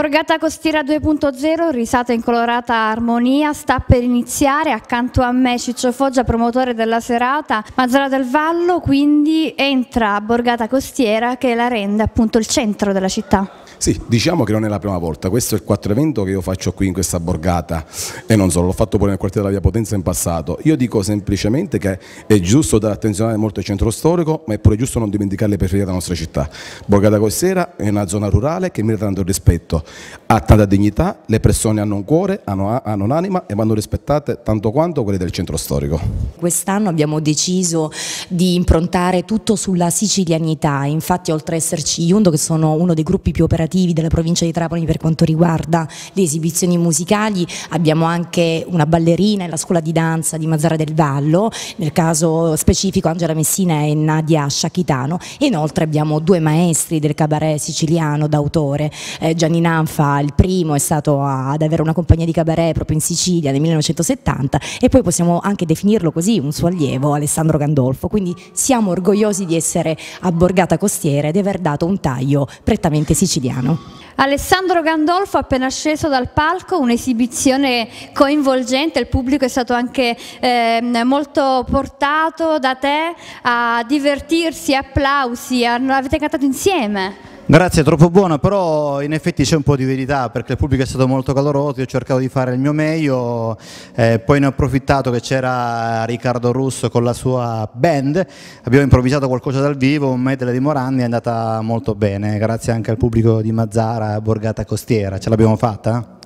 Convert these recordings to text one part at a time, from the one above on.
Borgata Costiera 2.0, risata in colorata armonia, sta per iniziare, accanto a me Ciccio Foggia, promotore della serata, Mazzara del Vallo, quindi entra a Borgata Costiera che la rende appunto il centro della città. Sì, diciamo che non è la prima volta, questo è il quarto evento che io faccio qui in questa borgata e non solo, l'ho fatto pure nel quartiere della Via Potenza in passato. Io dico semplicemente che è giusto dare attenzione molto al centro storico, ma è pure giusto non dimenticare le periferie della nostra città. Borgata Corsera è una zona rurale che merita tanto rispetto, ha tanta dignità, le persone hanno un cuore, hanno, hanno un'anima e vanno rispettate tanto quanto quelle del centro storico. Quest'anno abbiamo deciso di improntare tutto sulla sicilianità, infatti oltre ad esserci Iundo che sono uno dei gruppi più operativi governativi della provincia di Trapani per quanto riguarda le esibizioni musicali, abbiamo anche una ballerina e la scuola di danza di Mazzara del Vallo, nel caso specifico Angela Messina e Nadia Sciacchitano e inoltre abbiamo due maestri del cabaret siciliano d'autore, eh, Gianni Nanfa il primo è stato ad avere una compagnia di cabaret proprio in Sicilia nel 1970 e poi possiamo anche definirlo così un suo allievo Alessandro Gandolfo, quindi siamo orgogliosi di essere a Borgata Costiera e di aver dato un taglio prettamente siciliano. Milano. Alessandro Gandolfo appena sceso dal palco, un'esibizione coinvolgente, il pubblico è stato anche eh, molto portato da te a divertirsi, applausi, avete cantato insieme. Grazie, troppo buono, però in effetti c'è un po' di verità perché il pubblico è stato molto caloroso, io ho cercato di fare il mio meglio, eh, poi ne ho approfittato che c'era Riccardo Russo con la sua band, abbiamo improvvisato qualcosa dal vivo, un medley di Morandi è andata molto bene, grazie anche al pubblico di Mazzara, Borgata Costiera, ce l'abbiamo fatta?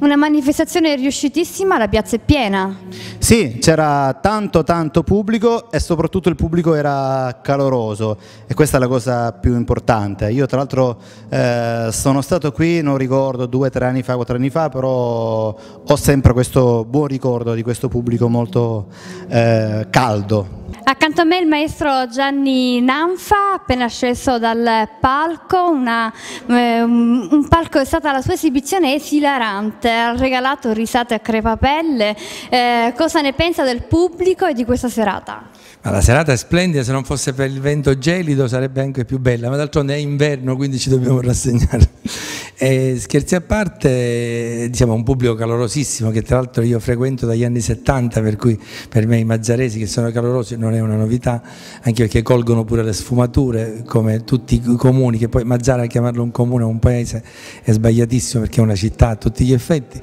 Una manifestazione riuscitissima, la piazza è piena. Sì, c'era tanto tanto pubblico e soprattutto il pubblico era caloroso e questa è la cosa più importante. Io tra l'altro eh, sono stato qui, non ricordo, due, tre anni fa, quattro anni fa, però ho sempre questo buon ricordo di questo pubblico molto eh, caldo, Accanto a me il maestro Gianni Nanfa, appena sceso dal palco, una, eh, un palco è stata la sua esibizione esilarante, ha regalato risate a crepapelle. Eh, cosa ne pensa del pubblico e di questa serata? Ma la serata è splendida, se non fosse per il vento gelido sarebbe anche più bella, ma d'altronde è inverno quindi ci dobbiamo rassegnare. E eh, scherzi a parte, diciamo un pubblico calorosissimo che tra l'altro io frequento dagli anni 70, per cui per me i mazzaresi che sono calorosi non è una novità, anche perché colgono pure le sfumature come tutti i comuni, che poi Mazzara chiamarlo un comune o un paese è sbagliatissimo perché è una città a tutti gli effetti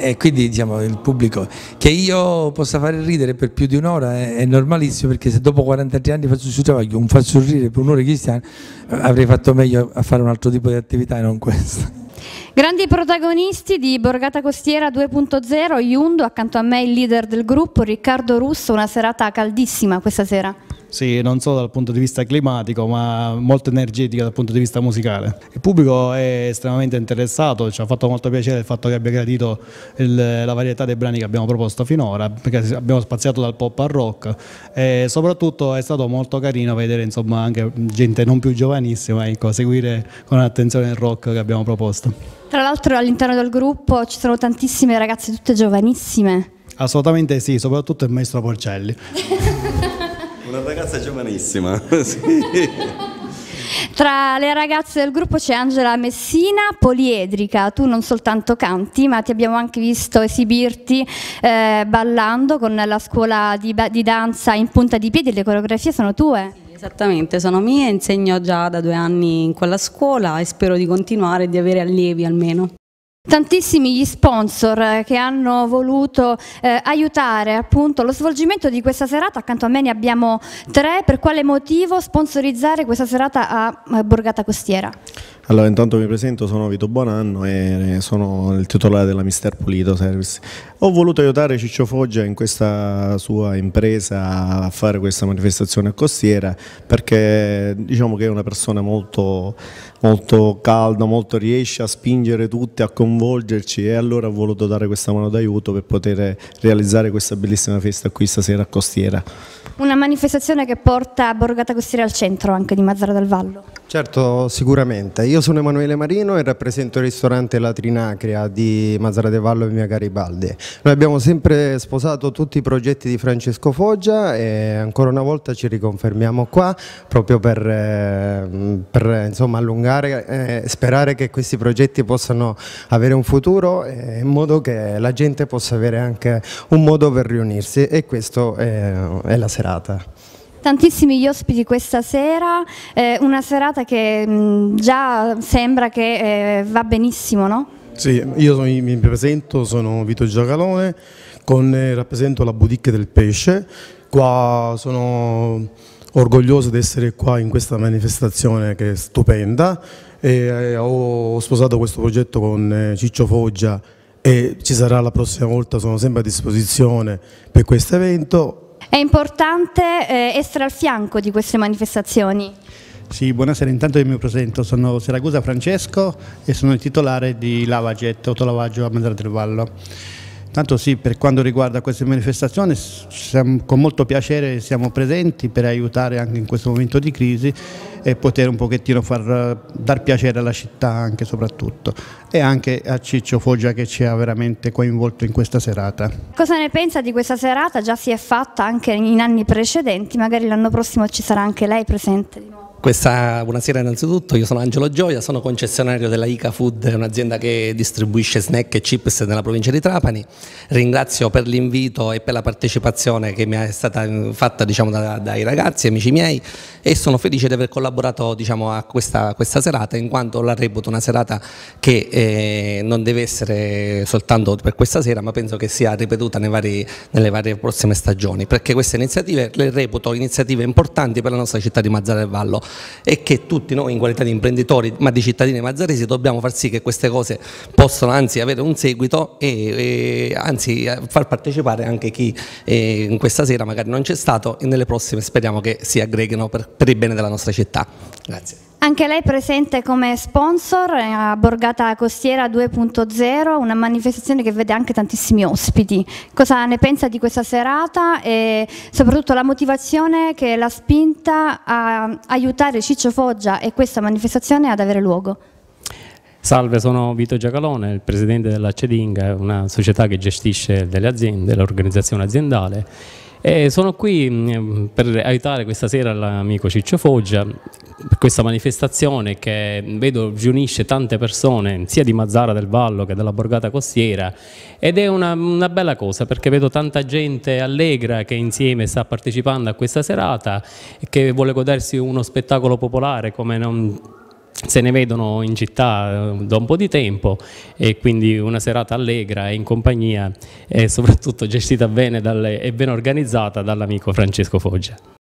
e quindi diciamo il pubblico che io possa fare ridere per più di un'ora è, è normalissimo perché se dopo 43 anni faccio il suo travaglio, un far sorridere per un'ora cristiano avrei fatto meglio a fare un altro tipo di attività e non questa. Grandi protagonisti di Borgata Costiera 2.0, Iundo, accanto a me il leader del gruppo Riccardo Russo, una serata caldissima questa sera. Sì, non solo dal punto di vista climatico, ma molto energetica dal punto di vista musicale. Il pubblico è estremamente interessato, ci ha fatto molto piacere il fatto che abbia gradito il, la varietà dei brani che abbiamo proposto finora, perché abbiamo spaziato dal pop al rock e soprattutto è stato molto carino vedere insomma, anche gente non più giovanissima ecco, seguire con attenzione il rock che abbiamo proposto. Tra l'altro all'interno del gruppo ci sono tantissime ragazze tutte giovanissime. Assolutamente sì, soprattutto il maestro Porcelli. Una ragazza giovanissima, sì. Tra le ragazze del gruppo c'è Angela Messina, poliedrica, tu non soltanto canti ma ti abbiamo anche visto esibirti eh, ballando con la scuola di, di, danza in punta di piedi, le coreografie sono tue? Sì, esattamente, sono mie, insegno già da due anni in quella scuola e spero di continuare e di avere allievi almeno tantissimi gli sponsor che hanno voluto eh, aiutare appunto lo svolgimento di questa serata, accanto a me ne abbiamo tre, per quale motivo sponsorizzare questa serata a eh, Borgata Costiera? Allora, intanto mi presento, sono Vito Bonanno e eh, sono il titolare della Mister Pulito Service. Ho voluto aiutare Ciccio Foggia in questa sua impresa a fare questa manifestazione a costiera perché diciamo che è una persona molto, molto calda, molto riesce a spingere tutti, a coinvolgerci e allora ho voluto dare questa mano d'aiuto per poter realizzare questa bellissima festa qui stasera a Costiera. Una manifestazione che porta Borgata Costiera al centro anche di Mazzara del Vallo. Certo, sicuramente. Io sono Emanuele Marino e rappresento il ristorante La Trinacria di Mazzara De Vallo e Via Garibaldi. Noi abbiamo sempre sposato tutti i progetti di Francesco Foggia e ancora una volta ci riconfermiamo qua proprio per, eh, per insomma, allungare e eh, sperare che questi progetti possano avere un futuro eh, in modo che la gente possa avere anche un modo per riunirsi e questa è, è la serata tantissimi gli ospiti questa sera, eh, una serata che mh, mm, già sembra che eh, va benissimo, no? Sì, io sono, mi presento, sono Vito Giacalone, con, eh, rappresento la boutique del pesce, qua sono orgoglioso di essere qua in questa manifestazione che è stupenda, e, eh, ho sposato questo progetto con eh, Ciccio Foggia e ci sarà la prossima volta, sono sempre a disposizione per questo evento è importante eh, essere al fianco di queste manifestazioni. Sì, buonasera, intanto io mi presento, sono Siracusa Francesco e sono il titolare di Lavaget, autolavaggio a Mezzara del Vallo. Tanto sì, per quanto riguarda queste manifestazioni, siamo, con molto piacere siamo presenti per aiutare anche in questo momento di crisi e poter un pochettino far, dar piacere alla città anche soprattutto e anche a Ciccio Foggia che ci ha veramente coinvolto in questa serata. Cosa ne pensa di questa serata? Già si è fatta anche in anni precedenti, magari l'anno prossimo ci sarà anche lei presente di nuovo. Questa, buonasera innanzitutto, io sono Angelo Gioia, sono concessionario della Ica Food, un'azienda che distribuisce snack e chips nella provincia di Trapani. Ringrazio per l'invito e per la partecipazione che mi è stata eh, fatta diciamo, da, dai ragazzi, amici miei e sono felice di aver collaborato diciamo, a questa, questa, serata in quanto la reputo una serata che eh, non deve essere soltanto per questa sera ma penso che sia ripetuta vari, nelle varie prossime stagioni perché queste iniziative le reputo iniziative importanti per la nostra città di Mazzara del Vallo e che tutti noi in qualità di imprenditori, ma di cittadini mazzaresi, dobbiamo far sì che queste cose possano anzi avere un seguito e, e anzi eh, far partecipare anche chi eh, in questa sera magari non c'è stato e nelle prossime speriamo che si aggreghino per, per il bene della nostra città. Grazie. Anche lei presente come sponsor eh, a Borgata Costiera 2.0, una manifestazione che vede anche tantissimi ospiti. Cosa ne pensa di questa serata e soprattutto la motivazione che l'ha spinta a aiutare Ciccio Foggia e questa manifestazione ad avere luogo? Salve, sono Vito Giacalone, il presidente della Cedinga, una società che gestisce delle aziende, l'organizzazione aziendale e sono qui mm, per aiutare questa sera l'amico Ciccio Foggia per questa manifestazione che vedo riunisce tante persone sia di Mazzara del Vallo che della Borgata Costiera ed è una, una bella cosa perché vedo tanta gente allegra che insieme sta partecipando a questa serata e che vuole godersi uno spettacolo popolare come non se ne vedono in città eh, da un po' di tempo e quindi una serata allegra e in compagnia e soprattutto gestita bene dalle, e ben organizzata dall'amico Francesco Foggia.